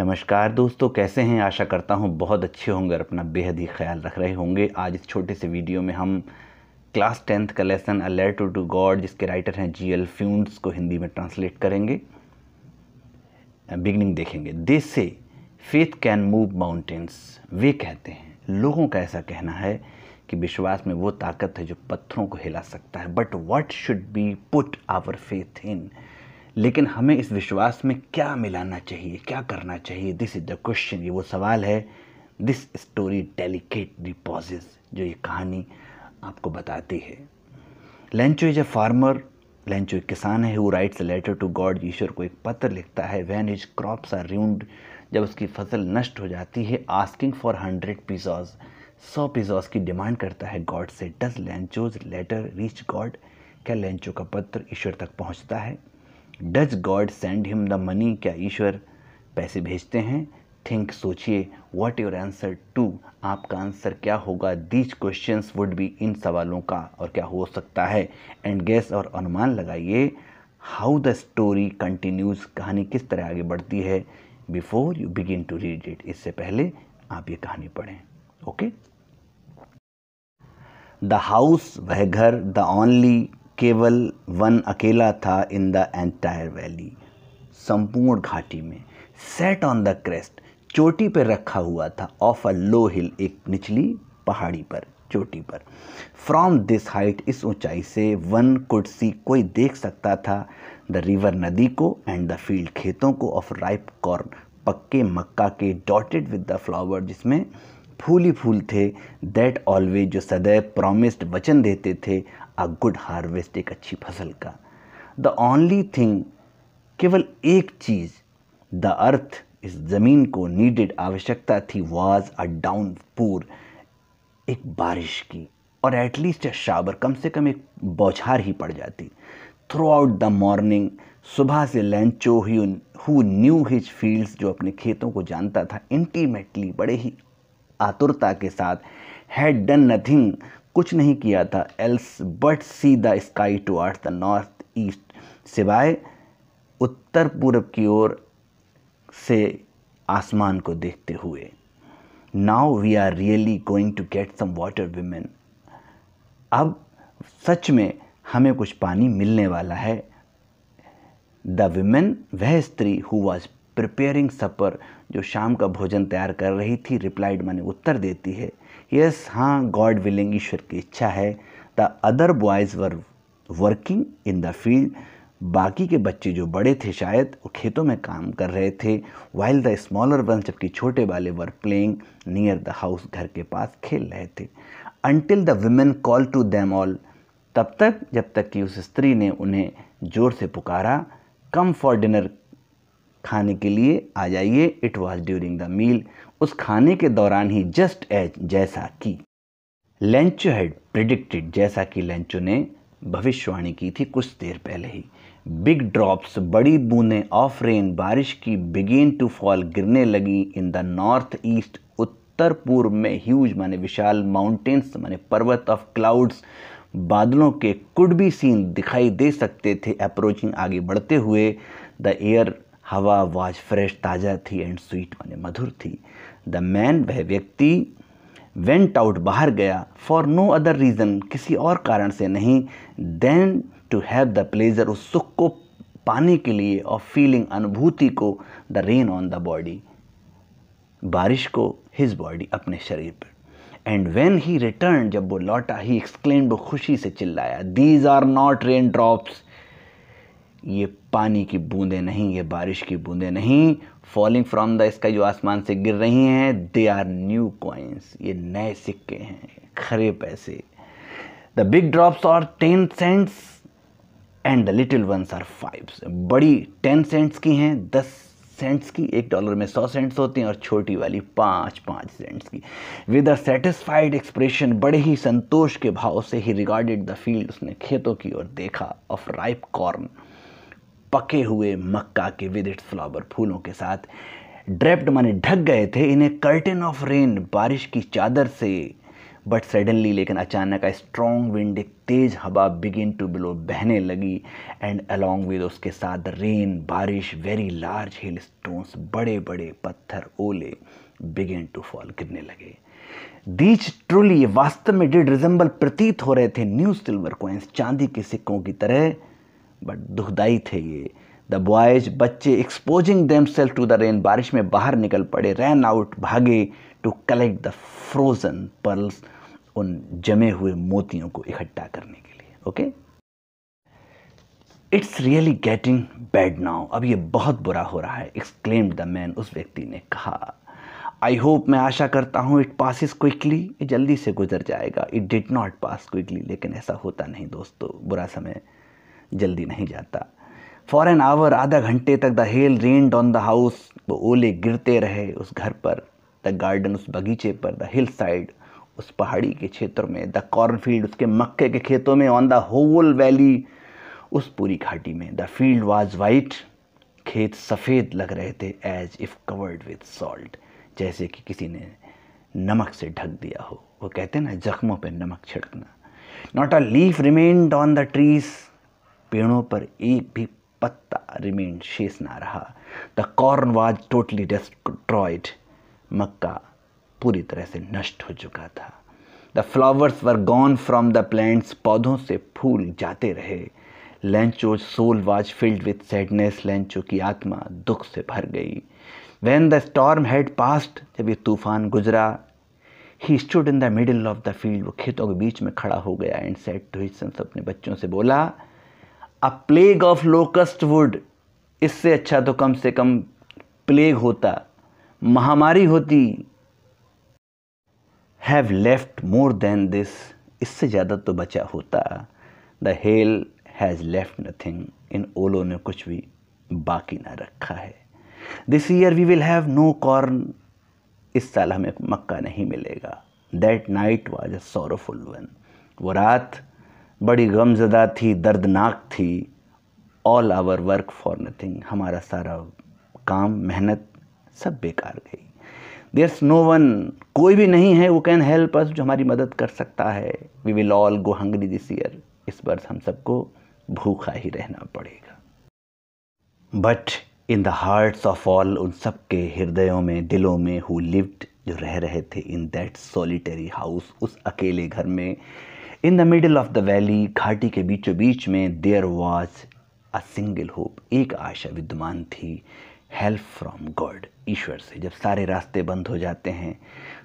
नमस्कार दोस्तों कैसे हैं आशा करता हूँ बहुत अच्छे होंगे और अपना बेहद ही ख्याल रख रहे होंगे आज इस छोटे से वीडियो में हम क्लास टेंथ का lesson a letter to God जिसके राइटर हैं जी एल फ्यून्स को हिंदी में ट्रांसलेट करेंगे बिगनिंग देखेंगे they say faith can move mountains वे कहते हैं लोगों का ऐसा कहना है कि विश्वास में वो ताकत है जो पत्थरों को हिला सकता है but what should be put our faith in लेकिन हमें इस विश्वास में क्या मिलाना चाहिए क्या करना चाहिए दिस इज़ द क्वेश्चन ये वो सवाल है दिस स्टोरी डेलिकेट डिपॉजिज जो ये कहानी आपको बताती है Lencho is a farmer Lencho एक किसान है वो राइट्स लेटर टू गॉड ईश्वर को एक पत्र लिखता है when his crops are ruined जब उसकी फसल नष्ट हो जाती है आस्किंग फॉर हंड्रेड पिजॉज सौ पिजॉज की डिमांड करता है गॉड से does Lencho's letter reach God क्या लेंचो का पत्र ईश्वर तक पहुंचता है does God send him the money क्या ईश्वर पैसे भेजते हैं थिंक सोचिए व्हाट योर आंसर टू आपका आंसर क्या होगा दीज क्वेश्चन वुड बी इन सवालों का और क्या हो सकता है एंड गेस और अनुमान लगाइए हाउ द स्टोरी कंटिन्यूज कहानी किस तरह आगे बढ़ती है before you begin to read it इससे पहले आप ये कहानी पढ़ें ओके द हाउस वह घर द ओनली केवल वन अकेला था इन द एंटायर वैली संपूर्ण घाटी में सेट ऑन द क्रेस्ट चोटी पर रखा हुआ था ऑफ अ लो हिल एक निचली पहाड़ी पर चोटी पर फ्रॉम दिस हाइट इस ऊंचाई से वन कुड सी कोई देख सकता था द रिवर नदी को एंड द फील्ड खेतों को ऑफ राइप कॉर्न पक्के मक्का के डॉटेड विद द फ्लावर जिसमें फूल ही फूल थे दैट ऑलवेज जो सदैव प्रॉमिस्ड वचन देते थे अ गुड हार्वेस्ट एक अच्छी फसल का द ओनली थिंग केवल एक चीज़ द अर्थ इस ज़मीन को नीडेड आवश्यकता थी वाज अ डाउन पूर एक बारिश की और एटलीस्ट अ शावर कम से कम एक बौछार ही पड़ जाती थ्रू आउट द मॉर्निंग सुबह से लैंचो ही हु न्यू हिज फील्ड्स जो अपने खेतों को जानता था इंटीमेटली बड़े ही आतुरता के साथ हैड डन नथिंग कुछ नहीं किया था else but see the sky towards the north east सिवाय उत्तर पूर्व की ओर से आसमान को देखते हुए now we are really going to get some water women अब सच में हमें कुछ पानी मिलने वाला है द वीमेन वह स्त्री हु वॉज प्रिपेयरिंग सपर जो शाम का भोजन तैयार कर रही थी रिप्लाइड माने उत्तर देती है यस हाँ गॉड विलिंग ईश्वर की इच्छा है the other boys were working in the field बाकी के बच्चे जो बड़े थे शायद वो खेतों में काम कर रहे थे वाइल द स्मॉलर वन जबकि छोटे वाले were playing near the house घर के पास खेल रहे थे until the woman call to them all तब तक जब तक कि उस स्त्री ने उन्हें ज़ोर से पुकारा कम फॉर डिनर खाने के लिए आ जाइए it was during the meal उस खाने के दौरान ही जस्ट एज जैसा कि लेंचो हैड प्रिडिक्टेड जैसा कि लेंचो ने भविष्यवाणी की थी कुछ देर पहले ही बिग ड्रॉप्स बड़ी बूंदें ऑफ रेन बारिश की बिगेन टू फॉल गिरने लगी इन द नॉर्थ ईस्ट उत्तर पूर्व में ह्यूज माने विशाल माउंटेन्स माने पर्वत ऑफ क्लाउड्स बादलों के कुड भी सीन दिखाई दे सकते थे अप्रोचिंग आगे बढ़ते हुए द एयर हवा वाज फ्रेश ताज़ा थी एंड स्वीट माने मधुर थी द मैन वह व्यक्ति वेंट आउट बाहर गया फॉर नो अदर रीज़न किसी और कारण से नहीं than to have the pleasure उस सुख को पाने के लिए और फीलिंग अनुभूति को the rain on the body बारिश को हिज बॉडी अपने शरीर पर एंड वेन ही रिटर्न जब वो लौटा ही एक्सक्लेम वो खुशी से चिल्लाया these are not rain drops ये पानी की बूंदें नहीं ये बारिश की बूंदें नहीं फॉलिंग फ्रॉम द स्काई जो आसमान से गिर रही हैं दे आर न्यू कॉइन्स ये नए सिक्के हैं खरे पैसे द बिग ड्रॉप्स और ten cents and the little ones are five बड़ी टेन सेंट्स की हैं दस सेंट्स की एक डॉलर में सौ सेंट्स होते हैं और छोटी वाली पाँच पाँच सेंट्स की विद अ सेटिस्फाइड एक्सप्रेशन बड़े ही संतोष के भाव से ही रिगार्डेड द फील्ड उसने खेतों की ओर देखा ऑफ राइप कॉर्न पके हुए मक्का के विद इट्स फ्लावर फूलों के साथ ड्रेप्ड माने ढक गए थे इन्हें कर्टन ऑफ रेन बारिश की चादर से बट सडनली लेकिन अचानक आई स्ट्रॉन्ग विंड एक तेज़ हवा बिगिन टू बिलो बहने लगी एंड अलॉन्ग विद उसके साथ रेन बारिश वेरी लार्ज हिल स्टोन्स बड़े बड़े पत्थर ओले बिगिन टू फॉल गिरने लगे दीच ट्रोली वास्तव में डिड रिजम्बल प्रतीत हो रहे थे न्यू सिल्वर कॉइन्स चांदी के सिक्कों की तरह बट दुखदाई थे ये द बॉयज बच्चे exposing them self to the rain बारिश में बाहर निकल पड़े रैन आउट भागे to collect the frozen pearls उन जमे हुए मोतियों को इकट्ठा करने के लिए okay it's really getting bad now अब ये बहुत बुरा हो रहा है एक्सक्लेम्ड द मैन उस व्यक्ति ने कहा आई होप मैं आशा करता हूँ इट पासिस क्विकली ये जल्दी से गुजर जाएगा it did not pass quickly लेकिन ऐसा होता नहीं दोस्तों बुरा समय जल्दी नहीं जाता फॉर एन आवर आधा घंटे तक the hail rained on the house वो ओले गिरते रहे उस घर पर द गार्डन उस बगीचे पर द हिल साइड उस पहाड़ी के क्षेत्र में द कॉर्नफील्ड उसके मक्के के खेतों में ऑन द होल वैली उस पूरी घाटी में द फील्ड वाज वाइट खेत सफ़ेद लग रहे थे as if covered with salt जैसे कि किसी ने नमक से ढक दिया हो वो कहते हैं ना जख्मों पर नमक छिड़कना not a leaf remained on the trees पेड़ों पर एक भी पत्ता रिमेन शेष ना रहा the corn was totally destroyed मक्का पूरी तरह से नष्ट हो चुका था the flowers were gone from the plants पौधों से फूल जाते रहे Lencho soul was filled with sadness Lencho की आत्मा दुख से भर गई when the storm had passed जब ये तूफान गुजरा ही stood in the middle of the field वो खेतों के बीच में खड़ा हो गया एंड सेट टू हिस्सन अपने बच्चों से बोला a plague of locust would इससे अच्छा तो कम से कम प्लेग होता महामारी होती have left more than this इससे ज़्यादा तो बचा होता the hail has left nothing in ओलो ने कुछ भी बाकी ना रखा है this year we will have no corn इस साल हमें मक्का नहीं मिलेगा that night was a sorrowful one वो रात बड़ी गमजदा थी दर्दनाक थी all our work for nothing हमारा सारा काम मेहनत सब बेकार गई देर नो वन कोई भी नहीं है वो कैन हेल्प अस जो हमारी मदद कर सकता है we will all go hungry this year इस वर्ष हम सबको भूखा ही रहना पड़ेगा but in the hearts of all उन सब के हृदयों में दिलों में हु लिव्ड जो रह रहे थे इन दैट सॉलिटरी हाउस उस अकेले घर में in the middle of the valley घाटी के बीचों बीच में there was a single hope एक आशा विद्यमान थी हेल्प फ्रॉम गॉड ईश्वर से जब सारे रास्ते बंद हो जाते हैं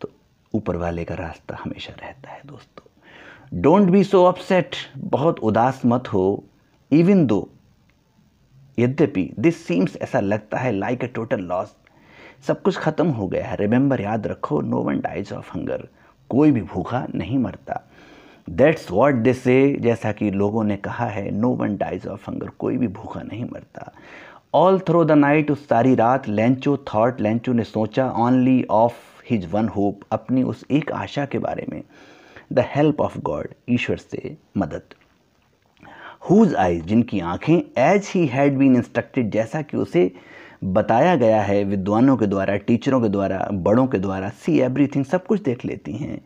तो ऊपर वाले का रास्ता हमेशा रहता है दोस्तों डोंट बी सो अपसेट बहुत उदास मत हो इवन दो यद्यपि दिस सीम्स ऐसा लगता है लाइक ए टोटल लॉस सब कुछ ख़त्म हो गया है रिमेंबर याद रखो no one dies of hunger कोई भी भूखा नहीं मरता दैट्स वॉट दे से जैसा कि लोगों ने कहा है no one dies of hunger कोई भी भूखा नहीं मरता ऑल थ्रो द नाइट उस सारी रात लेंचो थाट लेंचो ने सोचा only of his one hope अपनी उस एक आशा के बारे में द हेल्प ऑफ गॉड ईश्वर से मदद हुज आइज जिनकी आंखें as he had been instructed जैसा कि उसे बताया गया है विद्वानों के द्वारा टीचरों के द्वारा बड़ों के द्वारा सी एवरीथिंग सब कुछ देख लेती हैं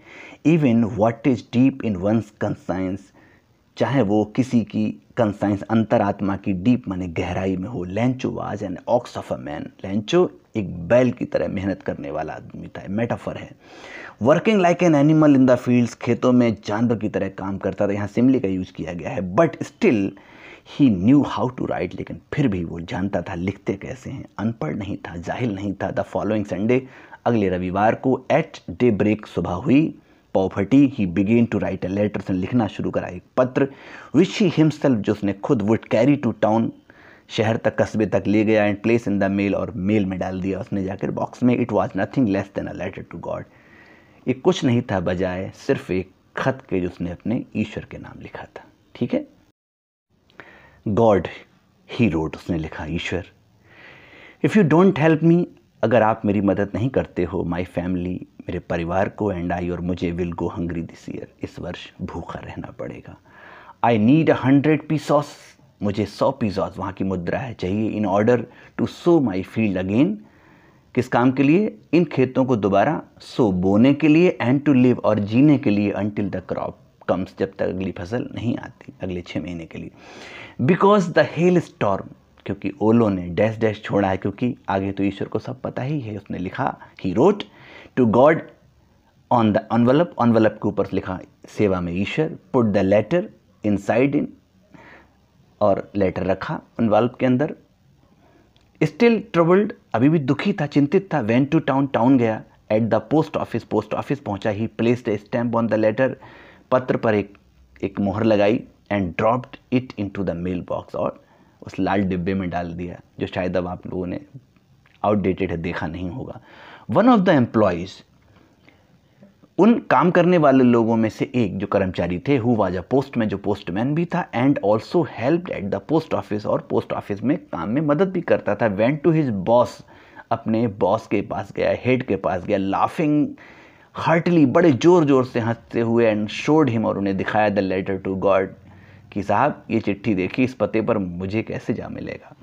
even what is deep in one's conscience चाहे वो किसी की कंसाइंस अंतरात्मा की डीप माने गहराई में हो Lencho was an ox of a man Lencho एक बैल की तरह मेहनत करने वाला आदमी था मेटाफर है working like an animal in the fields खेतों में जानवर की तरह काम करता था यहाँ सिमली का यूज़ किया गया है but still he knew how to write लेकिन फिर भी वो जानता था लिखते कैसे हैं अनपढ़ नहीं था जाहिल नहीं था द फॉलोइंग संडे अगले रविवार को एट डे ब्रेक सुबह हुई poverty he began to write a letter से लिखना शुरू करा एक पत्र विच ही हिमसेल्फ जो उसने खुद वुड कैरी टू टाउन शहर तक कस्बे तक ले गया and place in the mail और मेल में डाल दिया उसने जाकर बॉक्स में it was nothing less than a letter to God ये कुछ नहीं था बजाय सिर्फ एक खत के जो उसने अपने ईश्वर के नाम लिखा था ठीक है गॉड ही रोड उसने लिखा ईश्वर if you don't help me अगर आप मेरी मदद नहीं करते हो माय फैमिली मेरे परिवार को एंड आई और मुझे will go hungry this year इस वर्ष भूखा रहना पड़ेगा आई नीड अ हंड्रेड पीसॉस मुझे सौ पीसॉस वहाँ की मुद्रा है चाहिए in order to sow my field again किस काम के लिए इन खेतों को दोबारा सो बोने के लिए एंड टू लिव और जीने के लिए अनटिल द क्रॉप कम्स जब तक अगली फसल नहीं आती अगले छः महीने के लिए बिकॉज द हेल स्टॉर्म क्योंकि ओलो ने डैश डैश छोड़ा है क्योंकि आगे तो ईश्वर को सब पता ही है उसने लिखा he wrote to God on the envelope envelope के ऊपर लिखा सेवा में ईश्वर put the letter inside इन और लेटर रखा अनवल्प के अंदर स्टिल ट्रबल्ड अभी भी दुखी था चिंतित था वेन टू टाउन टाउन गया at the post office post office पहुंचा he placed stamp on the letter पत्र पर एक एक मोहर लगाई and dropped it into the mailbox और उस लाल डिब्बे में डाल दिया जो शायद अब आप लोगों ने आउटडेटेड है देखा नहीं होगा वन ऑफ द एम्प्लॉयज़ उन काम करने वाले लोगों में से एक जो कर्मचारी थे हु वाज अ पोस्ट में जो पोस्टमैन भी था and also help at the post office और पोस्ट ऑफिस में काम में मदद भी करता था वेंट टू हिज बॉस अपने बॉस के पास गया हेड के पास गया लाफिंग हार्टली बड़े ज़ोर ज़ोर से हंसते हुए एंड शोड हिम और उन्हें दिखाया द लेटर टू गॉड कि साहब ये चिट्ठी देखी इस पते पर मुझे कैसे जा मिलेगा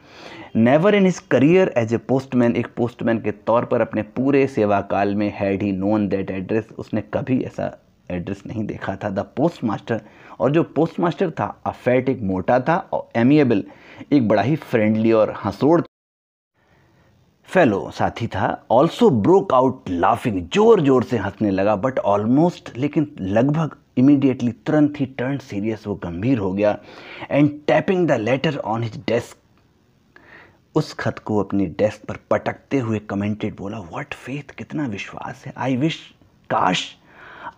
never in his career as a postman एक पोस्टमैन के तौर पर अपने पूरे सेवाकाल में had he known that address उसने कभी ऐसा एड्रेस नहीं देखा था द पोस्ट मास्टर और जो पोस्ट मास्टर था अफेट एक मोटा था और एमिएबल एक बड़ा ही फ्रेंडली और हंसोड़ फेलो साथी था ऑल्सो ब्रोक आउट लाफिंग जोर जोर से हंसने लगा बट ऑलमोस्ट लेकिन लगभग इमीडिएटली तुरंत ही टर्न सीरियस वो गंभीर हो गया and tapping the letter on his desk उस खत को अपनी डेस्क पर पटकते हुए कमेंटेड बोला व्हाट फेथ कितना विश्वास है आई विश काश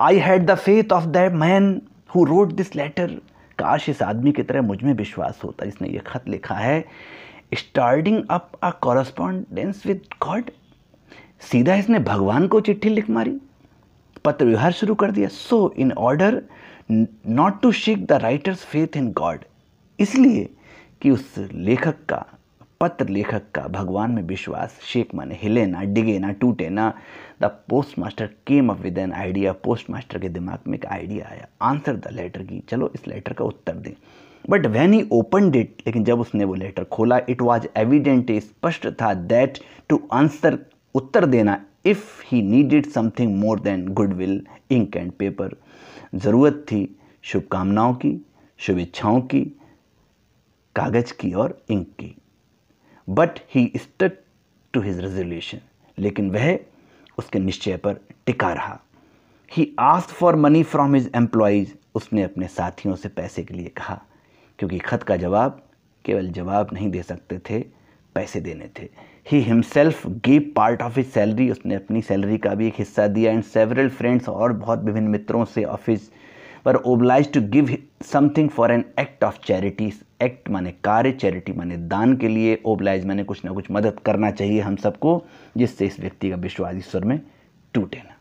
I had the faith of that man who wrote this letter काश इस आदमी की तरह मुझ में विश्वास होता इसने ये खत लिखा है starting up a correspondence with God सीधा इसने भगवान को चिट्ठी लिख मारी पत्र व्यवहार शुरू कर दिया so in order not to shake the writer's faith in God इसलिए कि उस लेखक का पत्र लेखक का भगवान में विश्वास शेक माने हिले ना डिगे ना टूटे ना the postmaster came up with an idea postmaster के दिमाग में एक आइडिया आया आंसर द लेटर की चलो इस लेटर का उत्तर दें but when he opened it लेकिन जब उसने वो लेटर खोला इट वॉज एविडेंट स्पष्ट था दैट टू आंसर उत्तर देना if he needed something more than good will ink and paper ज़रूरत थी शुभकामनाओं की शुभेच्छाओं की कागज़ की और इंक की but he stuck to his resolution लेकिन वह उसके निश्चय पर टिका रहा he asked for money from his employees उसने अपने साथियों से पैसे के लिए कहा क्योंकि ख़त का जवाब केवल जवाब नहीं दे सकते थे पैसे देने थे he himself gave part of his salary उसने अपनी सैलरी का भी एक हिस्सा दिया एंड सेवरल फ्रेंड्स और बहुत विभिन्न मित्रों से ऑफिस पर obliged to give something for an act of charity act माने कार्य चैरिटी माने दान के लिए ओबलाइज माने कुछ ना कुछ मदद करना चाहिए हम सबको जिससे इस व्यक्ति का विश्वास ईश्वर में टूटे ना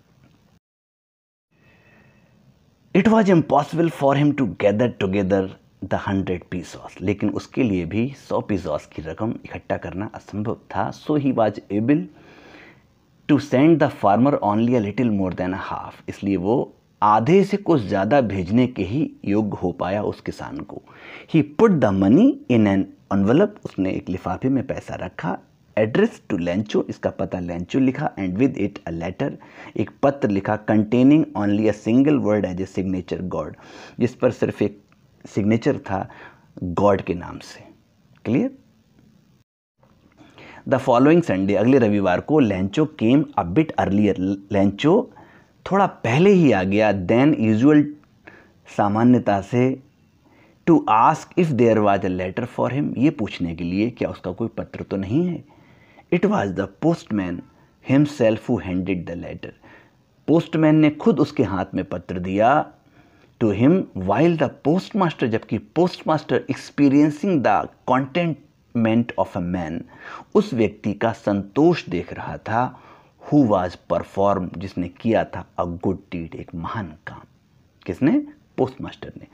it was impossible for him to gather together the hundred pesos लेकिन उसके लिए भी सौ पी सॉस की रकम इकट्ठा करना असंभव था so he was able to send the farmer only a little more than a half इसलिए वो आधे से कुछ ज़्यादा भेजने के ही योग्य हो पाया उस किसान को he put the money in an envelope उसने एक लिफाफे में पैसा रखा एड्रेस टू लेंचो इसका पता लेंचो लिखा and with it a letter एक पत्र लिखा containing only a single word as a signature God जिस पर सिर्फ एक सिग्नेचर था गॉड के नाम से क्लियर द फॉलोइंग संडे अगले रविवार को Lencho came a bit earlier Lencho थोड़ा पहले ही आ गया देन यूजुअल सामान्यता से to ask if there was a letter for him ये पूछने के लिए क्या उसका कोई पत्र तो नहीं है it was the postman himself who handed the letter postman ने खुद उसके हाथ में पत्र दिया to him while the postmaster जबकि postmaster experiencing the contentment of a man उस व्यक्ति का संतोष देख रहा था हु was परफॉर्म जिसने किया था अ गुड डीड एक महान काम किसने पोस्ट मास्टर ने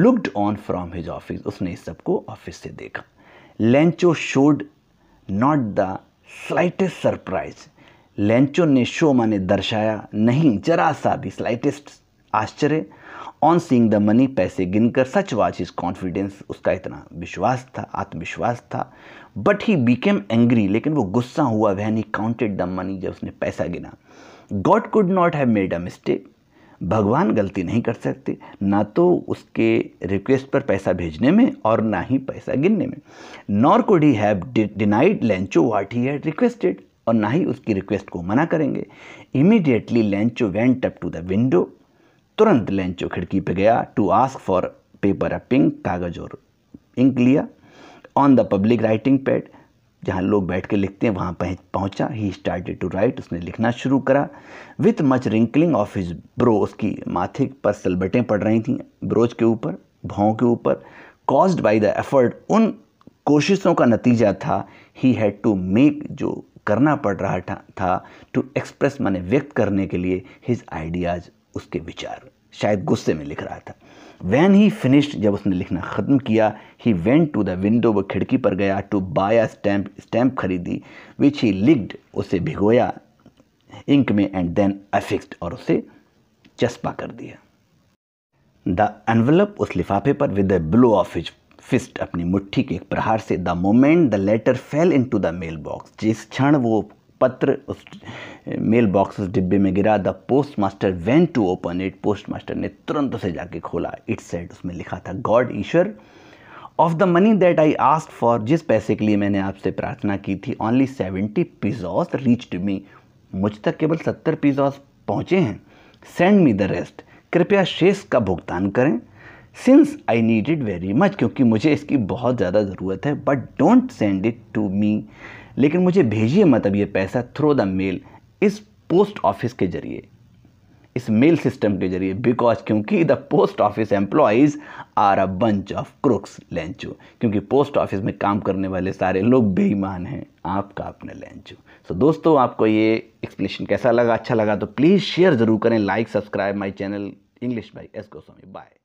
looked on from his office उसने इस सबको ऑफिस से देखा Lencho showed not the slightest surprise Lencho ने शो माने दर्शाया नहीं जरा सा भी स्लाइटेस्ट आश्चर्य ऑन सींग द मनी पैसे गिनकर सच वॉच इज कॉन्फिडेंस उसका इतना विश्वास था आत्मविश्वास था बट ही बीकेम एंग्री लेकिन वो गुस्सा हुआ when he counted the money जब उसने पैसा गिना God could not have made a mistake भगवान गलती नहीं कर सकते ना तो उसके रिक्वेस्ट पर पैसा भेजने में और ना ही पैसा गिनने में nor could he have denied Lencho what he had requested और ना ही उसकी रिक्वेस्ट को मना करेंगे immediately Lencho went up to the window तुरंत लेंचो खिड़की पे गया टू आस्क फॉर पेपर या पिंक कागज़ और इंक लिया on the public writing pad जहाँ लोग बैठ के लिखते हैं वहाँ पहुँचा ही स्टार्टेड टू राइट उसने लिखना शुरू करा with much wrinkling of his brow उसकी माथे पर सलबटें पड़ रही थी ब्रोज के ऊपर भावों के ऊपर कॉज्ड बाई द एफर्ट उन कोशिशों का नतीजा था ही हैड टू मेक जो करना पड़ रहा था टू एक्सप्रेस माने व्यक्त करने के लिए हिज आइडियाज़ उसके विचार शायद गुस्से में लिख रहा था वैन ही फिनिश्ड जब उसने लिखना ख़त्म किया he went to the window व खिड़की पर गया टू अ स्टैम्प स्टैम्प खरीदी विच ही लिग्ड उसे भिगोया इंक में एंड देन अफिक्सड और उसे चस्पा कर दिया द एनवलप उस लिफाफे पर with blow of his fist अपनी मुट्ठी के एक प्रहार से the moment the letter fell into the mailbox जिस क्षण वो पत्र उस मेल बॉक्स उस डिब्बे में गिरा the postmaster went to open it postmaster ने तुरंत उसे जाके खोला इट सेट उसमें लिखा था गॉड ईश्वर of the money that I ask for जिस पैसे के लिए मैंने आपसे प्रार्थना की थी only seventy reach reached me मुझ तक केवल सत्तर पिज़ॉस पहुँचे हैं सेंड मी द रेस्ट कृपया शेष का भुगतान करें since I need it very much क्योंकि मुझे इसकी बहुत ज़्यादा ज़रूरत है but don't send it to me लेकिन मुझे भेजिए मत अब ये पैसा थ्रू द मेल इस पोस्ट ऑफिस के जरिए इस मेल सिस्टम के जरिए बिकॉज क्योंकि the post office employees are a bunch of crooks लेंचू क्योंकि पोस्ट ऑफिस में काम करने वाले सारे लोग बेईमान हैं आपका अपना लेंचू सो so, दोस्तों आपको ये एक्सप्लेनेशन कैसा लगा अच्छा लगा तो प्लीज़ शेयर ज़रूर करें like subscribe my channel English by S Goswami bye